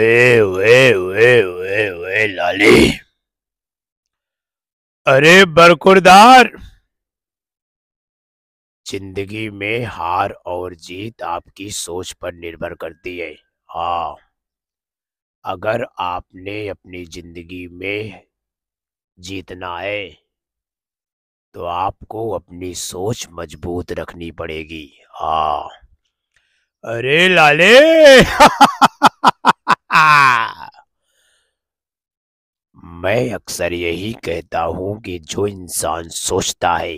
एव लाली अरे बरकुरदार जिंदगी में हार और जीत आपकी सोच पर निर्भर करती है हा अगर आपने अपनी जिंदगी में जीतना है तो आपको अपनी सोच मजबूत रखनी पड़ेगी हा अरे लाले मैं अक्सर यही कहता हूं कि जो इंसान सोचता है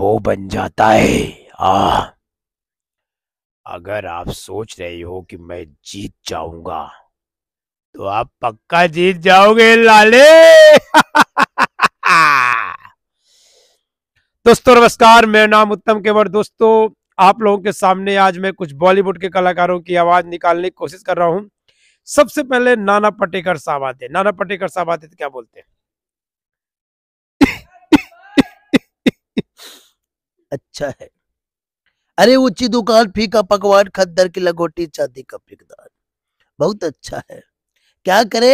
वो बन जाता है आ अगर आप सोच रहे हो कि मैं जीत जाऊंगा तो आप पक्का जीत जाओगे लाले दोस्तों नमस्कार मेरा नाम उत्तम केवर दोस्तों आप लोगों के सामने आज मैं कुछ बॉलीवुड के कलाकारों की आवाज निकालने की कोशिश कर रहा हूं सबसे पहले नाना पटेकर साहब आते नाना पटेकर साहब आते तो क्या बोलते हैं अच्छा है अरे ऊंची दुकान फीका पकवान खद्दर की लगोटी चांदी का फिकदान बहुत अच्छा है क्या करे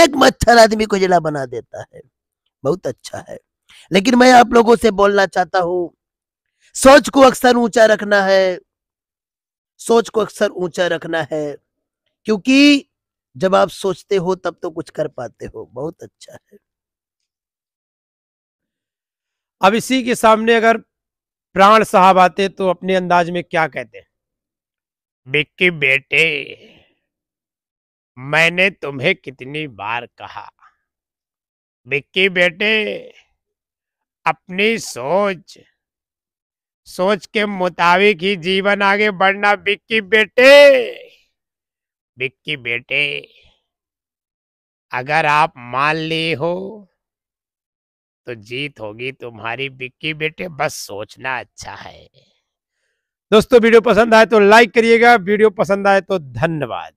एक मच्छर आदमी को जिला बना देता है बहुत अच्छा है लेकिन मैं आप लोगों से बोलना चाहता हूं सोच को अक्सर ऊंचा रखना है सोच को अक्सर ऊंचा रखना है क्योंकि जब आप सोचते हो तब तो कुछ कर पाते हो बहुत अच्छा है अब इसी के सामने अगर प्राण साहब आते तो अपने अंदाज में क्या कहते बिक्की बेटे मैंने तुम्हें कितनी बार कहा बिक्की बेटे अपनी सोच सोच के मुताबिक ही जीवन आगे बढ़ना बिक्की बेटे विक्की बेटे अगर आप मान लिए हो तो जीत होगी तुम्हारी विक्की बेटे बस सोचना अच्छा है दोस्तों वीडियो पसंद आए तो लाइक करिएगा वीडियो पसंद आए तो धन्यवाद